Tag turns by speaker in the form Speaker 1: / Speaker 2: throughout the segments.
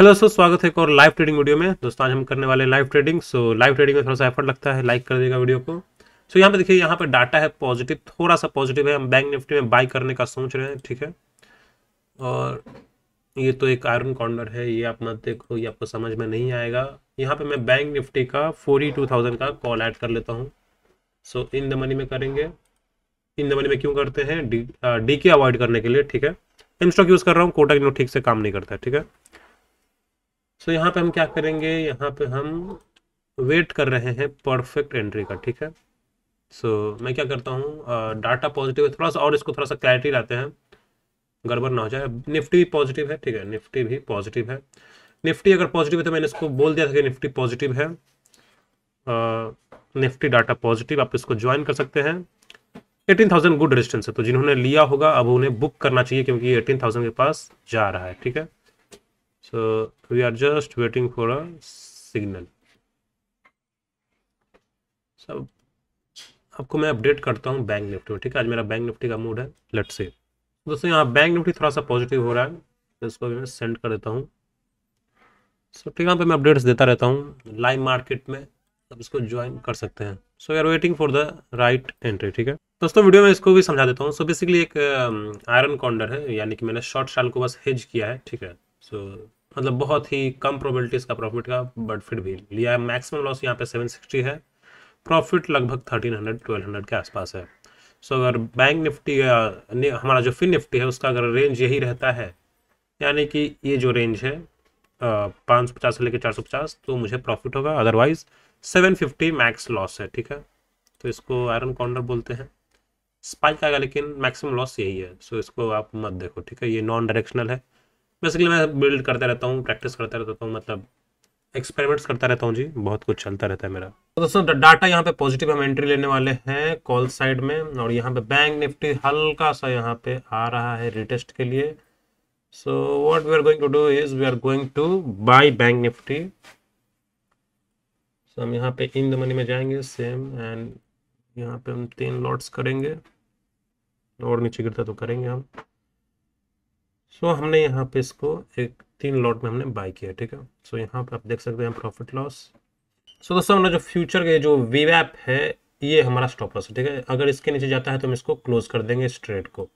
Speaker 1: Hello दोस्तों स्वागत है एक और लाइव ट्रेडिंग वीडियो में दोस्तों आज हम करने वाले live trading so live trading में थोड़ा सा एफर्ट लगता है लाइक कर देगा वीडियो को सो यहाँ पे देखिए यहाँ पे डाटा है पॉजिटिव थोड़ा सा पॉजिटिव है हम बैंक निफ्टी में बाई करने का सोच रहे हैं ठीक है और ये तो एक आयरन कॉर्नर है ये आप मत देखो ये आपको समझ में नहीं आएगा यहाँ पे मैं बैंक निफ्टी का फोर्टी टू थाउजेंड का कॉल ऐड कर लेता हूँ सो इन द मनी में करेंगे इन द मनी में क्यों करते हैं डी डी के अवॉइड करने के लिए ठीक है एम स्टॉक यूज़ कर रहा हूँ कोटा की नोट ठीक से काम नहीं करता है ठीक है सो यहाँ पे हम क्या करेंगे यहाँ पे हम वेट कर रहे हैं परफेक्ट एंट्री का ठीक है सो so, मैं क्या करता हूँ डाटा पॉजिटिव है थोड़ा सा और इसको थोड़ा सा क्लैरिटी लाते हैं गड़बड़ ना हो जाए निफ्टी भी पॉजिटिव है ठीक है निफ्टी भी पॉजिटिव है निफ्टी अगर पॉजिटिव है तो मैंने इसको बोल दिया था कि निफ्टी पॉजिटिव है निफ्टी डाटा पॉजिटिव आप इसको ज्वाइन कर सकते हैं एटीन थाउजेंड गुड रेजिस्टेंस है तो जिन्होंने लिया होगा अब उन्हें बुक करना चाहिए क्योंकि एटीन थाउजेंड के पास जा रहा है ठीक है so we are just waiting for a signal सब आपको मैं अपडेट करता हूँ बैंक निफ्टी में ठीक है आज मेरा बैंक निफ्टी का मूड है लेट से दोस्तों यहाँ बैंक निफ्टी थोड़ा सा पॉजिटिव हो रहा है तो इसको मैं सेंड कर देता हूँ सो ठीक है यहाँ पे मैं अपडेट्स देता रहता हूँ लाइव मार्केट में आप इसको ज्वाइन कर सकते हैं so we are waiting for the right entry ठीक है दोस्तों वीडियो में इसको भी समझा देता हूँ सो बेसिकली एक आयरन um, कॉन्डर है यानी कि मैंने शॉर्ट शाल को बस हेज किया है ठीक है सो so, मतलब बहुत ही कम प्रोबेबिलिटी इसका प्रॉफिट का बट फिर भी लिया है मैक्सिमम लॉस यहाँ पे 760 है प्रॉफिट लगभग 1300 1200 के आसपास है सो so, अगर बैंक निफ्टी या हमारा जो फिन निफ्टी है उसका अगर रेंज यही रहता है यानी कि ये जो रेंज है पाँच सौ पचास से लेकर चार सौ पचास तो मुझे प्रॉफिट होगा otherwise seven fifty max loss है ठीक है तो इसको आयरन कॉर्नर बोलते हैं स्पाइक आएगा लेकिन मैक्सिमम लॉस यही है सो so, इसको आप मत देखो ठीक है ये नॉन डायरेक्शनल है बेसिकली मैं बिल्ड करता रहता हूँ प्रैक्टिस करता रहता हूँ मतलब एक्सपेरिमेंट्स करता रहता हूँ जी बहुत कुछ चलता रहता है मेरा तो दोस्तों डाटा यहाँ पे पॉजिटिव हम एंट्री लेने वाले हैं कॉल साइड में और यहाँ पे बैंक निफ्टी हल्का सा यहाँ पे आ रहा है रिटेस्ट के लिए so what we are going to do is we are going to buy bank Nifty so हम यहाँ पे इन द मनी में जाएंगे सेम एंड यहाँ पे हम तीन लॉट्स करेंगे और नीचे गिरता तो करेंगे हम सो हमने यहाँ पे इसको एक तीन लॉट में हमने बाय किया ठीक है सो so, यहाँ पे आप देख सकते हैं प्रॉफिट लॉस सो दोस्तों हमारा जो फ्यूचर के जो वीवैप है ये हमारा स्टॉप लॉस है ठीक है अगर इसके नीचे जाता है तो हम इसको क्लोज कर देंगे स्ट्रेट को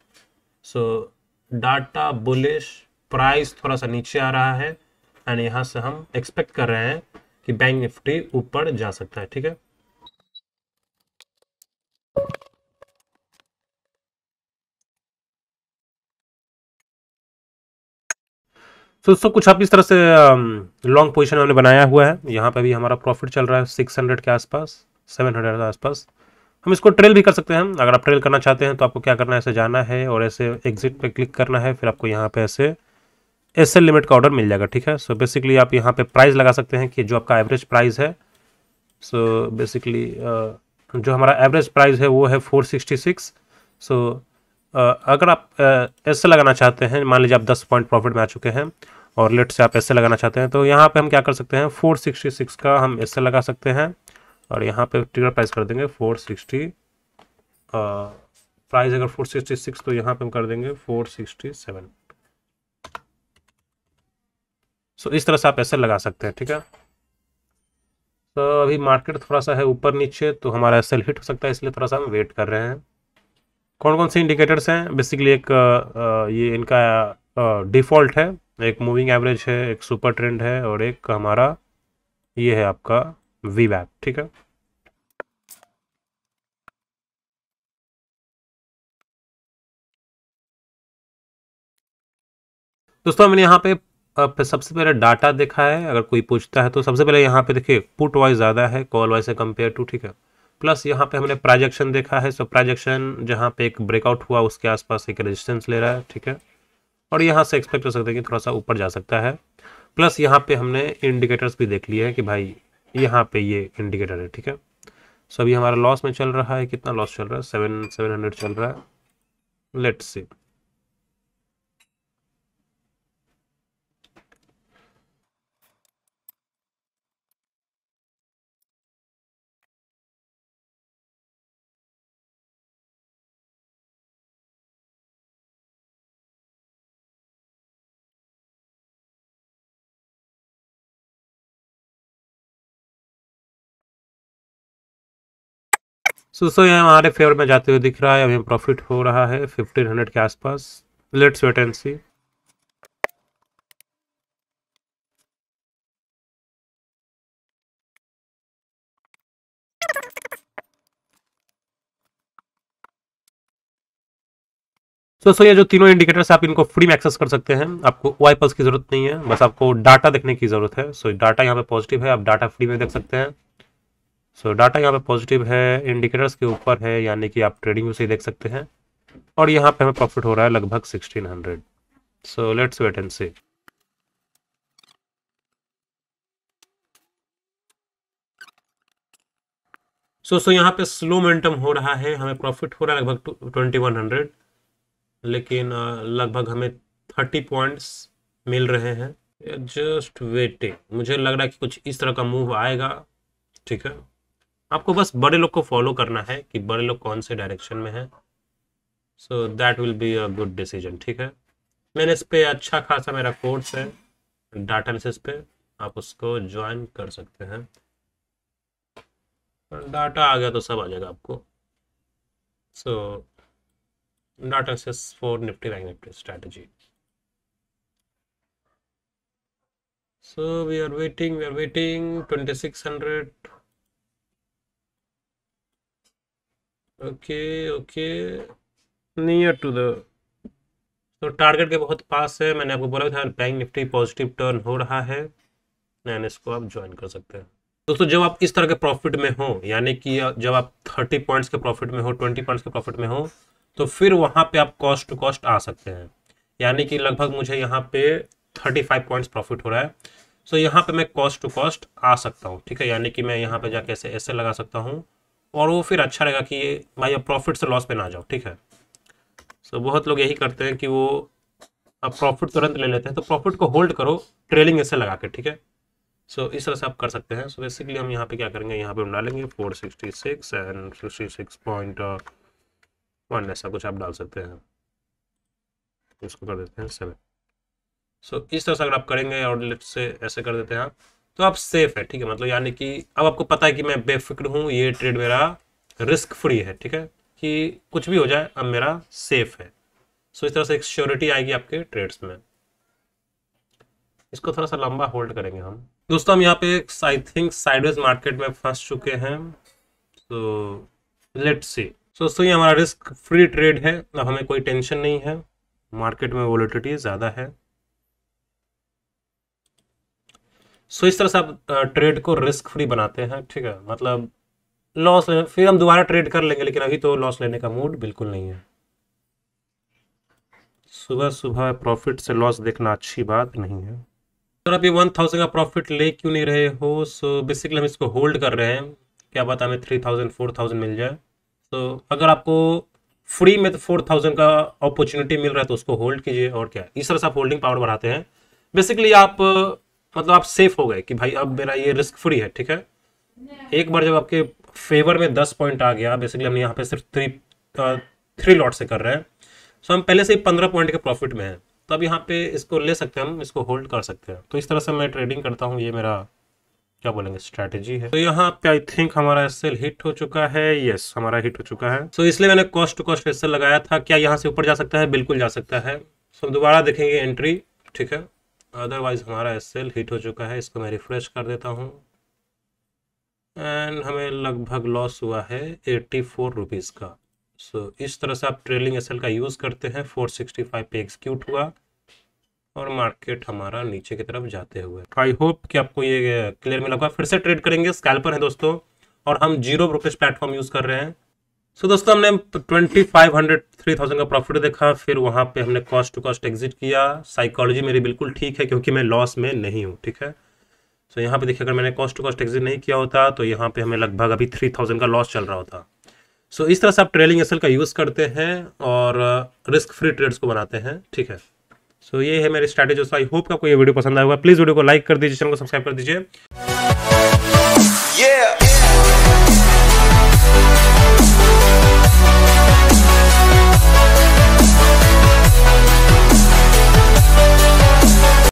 Speaker 1: सो डाटा बुलिश प्राइस थोड़ा सा नीचे आ रहा है एंड यहाँ से हम एक्सपेक्ट कर रहे हैं कि बैंक निफ्टी ऊपर जा सकता है ठीक है सो तो दोस्तों कुछ आप इस तरह से लॉन्ग पोजिशन हमने बनाया हुआ है यहाँ पर भी हमारा प्रॉफिट चल रहा है सिक्स हंड्रेड के आसपास सेवन हंड्रेड के आसपास हम इसको ट्रेल भी कर सकते हैं अगर आप ट्रेल करना चाहते हैं तो आपको क्या करना है ऐसे जाना है और ऐसे एग्जिट पे क्लिक करना है फिर आपको यहाँ पे ऐसे एस एल लिमिट का ऑर्डर मिल जाएगा ठीक है सो so बेसिकली आप यहाँ पे प्राइस लगा सकते हैं कि जो आपका एवरेज प्राइस है सो so बेसिकली uh, जो हमारा एवरेज प्राइस है वो है फोर सिक्सटी सिक्स सो अगर आप ऐसे लगाना चाहते हैं मान लीजिए आप दस पॉइंट प्रॉफिट में आ चुके हैं और लेट से आप ऐसे लगाना चाहते हैं तो यहाँ पे हम क्या कर सकते हैं फोर सिक्सटी सिक्स का हम ऐसे लगा सकते हैं और यहाँ पे टिकट प्राइस कर देंगे फोर सिक्सटी प्राइस अगर फोर सिक्सटी सिक्स तो यहाँ पे हम कर देंगे फोर सिक्सटी सेवन सो इस तरह से आप ऐसे लगा सकते हैं ठीक है तो अभी मार्केट थोड़ा सा है ऊपर नीचे तो हमारा सेल हिट हो सकता है इसलिए थोड़ा सा हम वेट कर रहे हैं कौन कौन से इंडिकेटर्स हैं बेसिकली एक ये इनका डिफ़ॉल्ट है एक मूविंग एवरेज है एक सुपर ट्रेंड है और एक हमारा ये है आपका वी बैप ठीक है दोस्तों हमने यहाँ पे सबसे पहले डाटा देखा है अगर कोई पूछता है तो सबसे पहले यहाँ पे देखिए पुट वाइज ज़्यादा है कॉल वाइज से कंपेयर टू ठीक है प्लस यहाँ पे हमने प्राजेक्शन देखा है सो प्राजेक्शन जहाँ पे एक ब्रेकआउट हुआ उसके आसपास एक रेजिस्टेंस ले रहा है ठीक है और यहाँ से एक्सपेक्ट हो सकते हैं कि थोड़ा सा ऊपर जा सकता है प्लस यहाँ पे हमने इंडिकेटर्स भी देख लिए हैं कि भाई यहाँ पे ये इंडिकेटर है ठीक है सो अभी हमारा लॉस में चल रहा है कितना लॉस चल रहा है सेवन सेवन हंड्रेड चल रहा है लेट्स सी सो सो यहाँ हमारे फेवर में जाते हुए दिख रहा है अभी प्रॉफिट हो रहा है फिफ्टीन हंड्रेड के आसपास let's wait and see so so, so so ये जो तीनों इंडिकेटर्स आप इनको फ्री में एक्सेस कर सकते हैं आपको वाइपल्स की जरूरत नहीं है बस आपको डाटा देखने की जरूरत है सो so, डाटा यहाँ पे पॉजिटिव है आप डाटा फ्री में देख सकते हैं सो so, डाटा यहाँ पे पॉजिटिव है इंडिकेटर्स के ऊपर है यानी कि आप ट्रेडिंग में से देख सकते हैं और यहाँ पे हमें प्रॉफिट हो रहा है लगभग 1600 so let's wait and see so so यहाँ पे स्लो मोमेंटम हो रहा है हमें प्रॉफिट हो रहा है लगभग ट्वेंटी वन हंड्रेड लेकिन लगभग हमें थर्टी पॉइंट्स मिल रहे हैं जस्ट वेटिंग मुझे लग रहा है कि कुछ इस तरह का मूव आएगा ठीक है आपको बस बड़े लोग को फॉलो करना है कि बड़े लोग कौन से डायरेक्शन में हैं so that will be a good decision ठीक है मैंने इस पर अच्छा खासा मेरा कोर्स है डाटा एनालिसिस पे आप उसको ज्वाइन कर सकते हैं डाटा आ गया तो सब आ जाएगा आपको so data analysis for Nifty bank Nifty strategy are waiting we are waiting twenty six hundred okay okay near to the तो टारगेट के बहुत पास है मैंने आपको बोला था बैंक निफ्टी पॉजिटिव टर्न हो रहा है नैन इसको आप ज्वाइन कर सकते हैं दोस्तों जब आप इस तरह के प्रॉफिट में हो यानी कि जब आप थर्टी पॉइंट्स के प्रॉफिट में हो ट्वेंटी पॉइंट्स के प्रॉफिट में हो तो फिर वहाँ पे आप कॉस्ट टू कॉस्ट आ सकते हैं यानी कि लगभग मुझे यहाँ पे थर्टी फाइव पॉइंट्स प्रॉफिट हो रहा है सो यहाँ पे मैं कॉस्ट टू कॉस्ट आ सकता हूँ ठीक है यानी कि मैं यहाँ पे जाके ऐसे ऐसे लगा सकता हूँ और वो फिर अच्छा रहेगा कि भाई अब प्रॉफिट से लॉस पे ना जाओ ठीक है सो so, बहुत लोग यही करते हैं कि वो आप प्रॉफिट तुरंत ले लेते हैं तो प्रॉफिट को होल्ड करो ट्रेलिंग ऐसे लगा के ठीक है सो so, इस तरह से आप कर सकते हैं सो so, बेसिकली हम यहाँ पे क्या करेंगे यहाँ पे हम डालेंगे four sixty six and sixty six point one ऐसा कुछ आप डाल सकते हैं इसको कर देते हैं सेवन सो so, इस तरह से अगर आप करेंगे और लिफ्ट से ऐसे कर देते हैं आप तो आप सेफ है ठीक है मतलब यानी कि अब आपको पता है कि मैं बेफिक्र हूँ ये ट्रेड मेरा रिस्क फ्री है ठीक है कि कुछ भी हो जाए अब मेरा सेफ है सो इस तरह से एक श्योरिटी आएगी आपके ट्रेड्स में इसको थोड़ा सा लंबा होल्ड करेंगे हम दोस्तों हम यहाँ पे आई थिंक साइडवेज मार्केट में फंस चुके हैं तो लेट सी सो सो ये हमारा रिस्क फ्री ट्रेड है अब हमें कोई टेंशन नहीं है मार्केट में वोलेटिलिटी ज़्यादा है सो इस तरह से आप ट्रेड को रिस्क फ्री बनाते हैं ठीक है मतलब लॉस फिर हम दोबारा ट्रेड कर लेंगे लेकिन अभी तो लॉस लेने का मूड बिल्कुल नहीं है सुबह सुबह प्रॉफिट से लॉस देखना अच्छी बात नहीं है सर तो अभी वन थाउजेंड का प्रॉफिट ले क्यों नहीं रहे हो सो बेसिकली हम इसको होल्ड कर रहे हैं क्या बात हमें थ्री थाउजेंड फोर थाउजेंड मिल जाए तो अगर आपको फ्री में तो फोर थाउजेंड का अपॉर्चुनिटी मिल रहा है तो उसको होल्ड कीजिए और क्या इस तरह से आप होल्डिंग पावर बढ़ाते हैं बेसिकली आप मतलब आप सेफ हो गए कि भाई अब मेरा ये रिस्क फ्री है ठीक है एक बार जब आपके फेवर में दस पॉइंट आ गया बेसिकली हम यहाँ पे सिर्फ थ्री थ्री लॉट से कर रहे हैं सो हम पहले से ही पंद्रह पॉइंट के प्रॉफिट में हैं तो अब यहाँ पे इसको ले सकते हैं हम इसको होल्ड कर सकते हैं तो इस तरह से मैं ट्रेडिंग करता हूँ ये मेरा क्या बोलेंगे स्ट्रैटेजी है तो यहाँ पे आई थिंक हमारा सेल हिट हो चुका है यस yes, हमारा हिट हो चुका है सो so, इसलिए मैंने कॉस्ट टू कॉस्ट एसल लगाया था क्या यहाँ से ऊपर जा सकता है बिल्कुल जा सकता है सो so, हम दोबारा देखेंगे एंट्री ठीक है अदरवाइज़ हमारा एस हिट हो चुका है इसको मैं रिफ़्रेश कर देता हूँ एंड हमें लगभग लॉस हुआ है एट्टी फोर रुपीज़ का सो so, इस तरह से आप ट्रेलिंग एस का यूज़ करते हैं फोर सिक्सटी फाइव पे एक्सक्यूट हुआ और मार्केट हमारा नीचे की तरफ जाते हुए आई होप कि आपको ये क्लियर में होगा फिर से ट्रेड करेंगे स्कैल्पर है दोस्तों और हम जीरो ब्रोकेज प्लेटफॉर्म यूज़ कर रहे हैं सो so, दोस्तों हमने twenty five hundred three thousand का प्रॉफिट देखा फिर वहाँ पे हमने कॉस्ट टू कॉस्ट एग्जिट किया साइकोलॉजी मेरी बिल्कुल ठीक है क्योंकि मैं लॉस में नहीं हूँ ठीक है सो so, यहाँ पे देखिए अगर मैंने कॉस्ट टू कॉस्ट एग्जिट नहीं किया होता तो यहाँ पे हमें लगभग अभी थ्री थाउजेंड का लॉस चल रहा होता सो so, इस तरह से आप ट्रेलिंग एसल का यूज़ करते हैं और रिस्क फ्री ट्रेड्स को बनाते हैं ठीक है सो so, ये है मेरी स्ट्रैटेजी आई होप का आपको ये वीडियो पसंद आएगा प्लीज़ वीडियो को लाइक कर दीजिए चैनल को सब्सक्राइब कर दीजिए yeah.